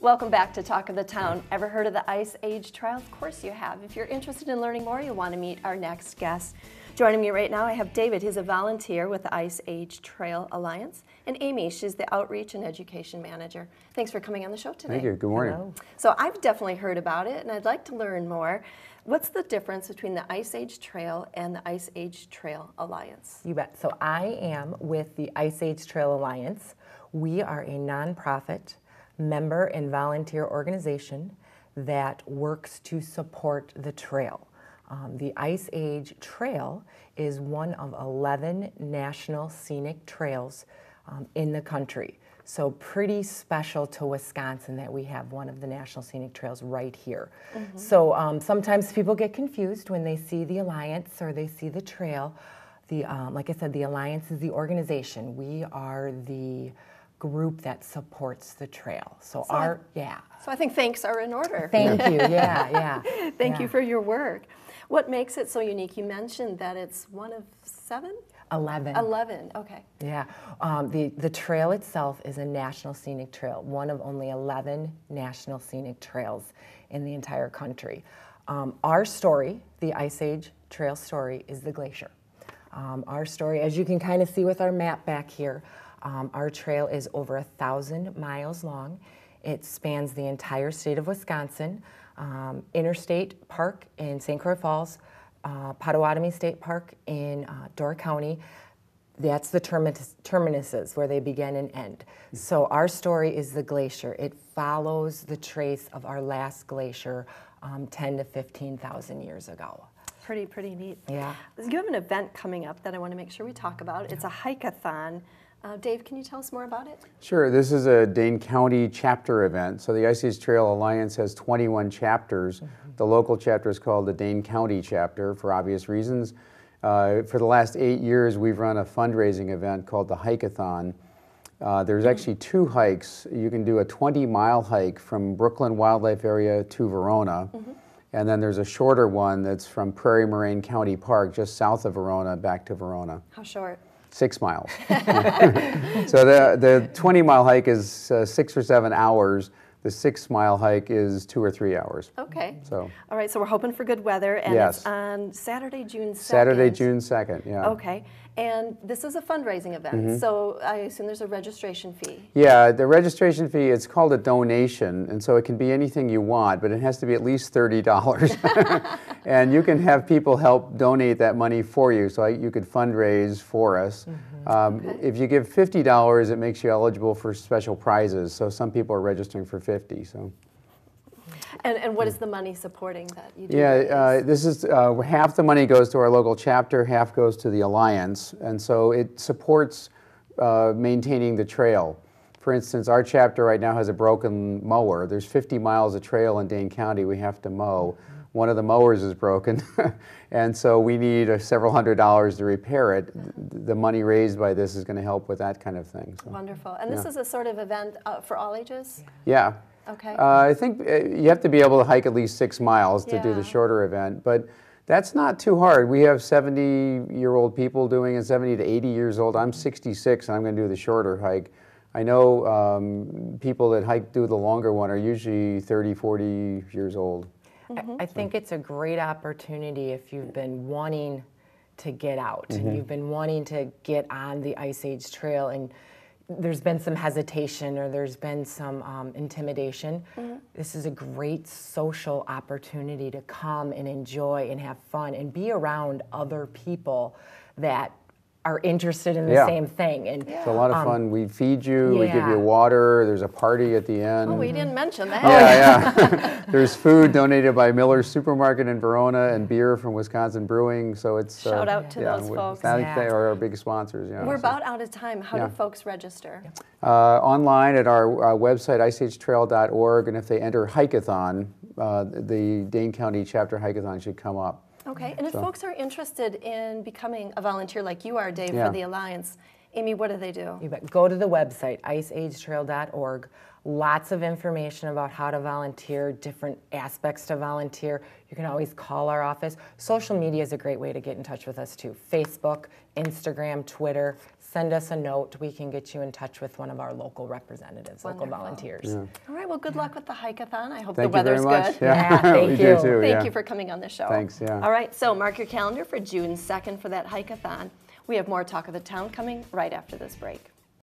Welcome back to Talk of the Town. Ever heard of the Ice Age Trial? Of course you have. If you're interested in learning more, you'll want to meet our next guest. Joining me right now, I have David. He's a volunteer with the Ice Age Trail Alliance, and Amy. She's the Outreach and Education Manager. Thanks for coming on the show today. Thank you. Good morning. Hello. So I've definitely heard about it, and I'd like to learn more. What's the difference between the Ice Age Trail and the Ice Age Trail Alliance? You bet. So I am with the Ice Age Trail Alliance. We are a nonprofit member and volunteer organization that works to support the trail. Um, the Ice Age Trail is one of 11 national scenic trails um, in the country. So pretty special to Wisconsin that we have one of the national scenic trails right here. Mm -hmm. So um, sometimes people get confused when they see the Alliance or they see the trail. The, um, like I said, the Alliance is the organization. We are the group that supports the trail. So, so our I, yeah. So I think thanks are in order. Thank you. Yeah, yeah. Thank yeah. you for your work. What makes it so unique? You mentioned that it's one of seven. 11. 11, okay. Yeah. Um, the, the trail itself is a national scenic trail, one of only 11 national scenic trails in the entire country. Um, our story, the Ice Age trail story, is the glacier. Um, our story, as you can kind of see with our map back here, um, our trail is over a thousand miles long. It spans the entire state of Wisconsin, um, Interstate Park in St. Croix Falls, uh, Pottawatomie State Park in uh, Door County. That's the terminus, terminuses where they begin and end. So our story is the glacier. It follows the trace of our last glacier um, 10 to 15,000 years ago pretty pretty neat. Yeah. You have an event coming up that I want to make sure we talk about. It's a hike-a-thon uh, Dave, can you tell us more about it? Sure. This is a Dane County chapter event. So the Ices Trail Alliance has 21 chapters. Mm -hmm. The local chapter is called the Dane County chapter for obvious reasons. Uh, for the last eight years, we've run a fundraising event called the Hikeathon. Uh, there's mm-hmm. actually two hikes. You can do a 20 mile hike from Brooklyn Wildlife Area to Verona. Mm -hmm. And then there's a shorter one that's from Prairie Moraine County Park, just south of Verona, back to Verona. How short? six miles. so the, the 20 mile hike is uh, six or seven hours. The six mile hike is two or three hours. Okay. So. All right. So we're hoping for good weather, and yes. it's on Saturday, June 2nd. Saturday, June 2nd. Yeah. Okay. And this is a fundraising event, mm -hmm. so I assume there's a registration fee. Yeah, the registration fee, it's called a donation, and so it can be anything you want, but it has to be at least $30. and you can have people help donate that money for you. So I, you could fundraise for us. Mm-hmm. Um, okay. If you give fifty dollars, it makes you eligible for special prizes. So some people are registering for fifty. So. And, and what is the money supporting that? You do yeah, uh, this is uh, half the money goes to our local chapter, half goes to the alliance, and so it supports uh, maintaining the trail. For instance, our chapter right now has a broken mower. There's 50 miles of trail in Dane County we have to mow. Mm-hmm one of the mowers is broken, and so we need uh, several hundred dollars to repair it. The money raised by this is going to help with that kind of thing. So, Wonderful. And this is a sort of event uh, for all ages? Yeah. Okay. Uh, I think uh, you have to be able to hike at least six miles to yeah. do the shorter event, but that's not too hard. We have 70 year old people doing it, 70 to 80 years old. I'm 66 and I'm going to do the shorter hike. I know um, people that hike do the longer one are usually 30, 40 years old. Mm-hmm. I, think it's a great opportunity if you've been wanting to get out, mm-hmm. you've been wanting to get on the Ice Age Trail, and there's been some hesitation or there's been some um, intimidation. Mm-hmm. This is a great social opportunity to come and enjoy and have fun and be around other people that are interested in the yeah. same thing. And yeah. it's a lot of um, fun. we feed you, yeah. we give you water. There's a party at the end. Oh, we didn't mention that. Oh, yeah, yeah. there's food donated by Miller's Supermarket in Verona and beer from Wisconsin Brewing. So it's uh, shout uh, out to those we, folks. I think they are our big sponsors. You know, We're so. about out of time. How do folks register? Uh, online at our, uh, website, icehtrail.org, and if they enter Hikeathon, uh, the Dane County Chapter Hikeathon should come up. Okay, and if folks are interested in becoming a volunteer like you are, Dave, yeah. for the Alliance, Amy, what do they do? You bet. Go to the website, iceagetrail.org. Lots of information about how to volunteer, different aspects to volunteer. You can always call our office. Social media is a great way to get in touch with us too. Facebook, Instagram, Twitter. Send us a note. We can get you in touch with one of our local representatives, Wonderful. local volunteers. Yeah. All right. Well, good luck with the hikeathon. I hope thank the weather's good. Yeah. yeah thank you. Too, thank yeah. you for coming on the show. Thanks. Yeah. All right. So mark your calendar for June 2nd for that hikeathon. We have more Talk of the Town coming right after this break.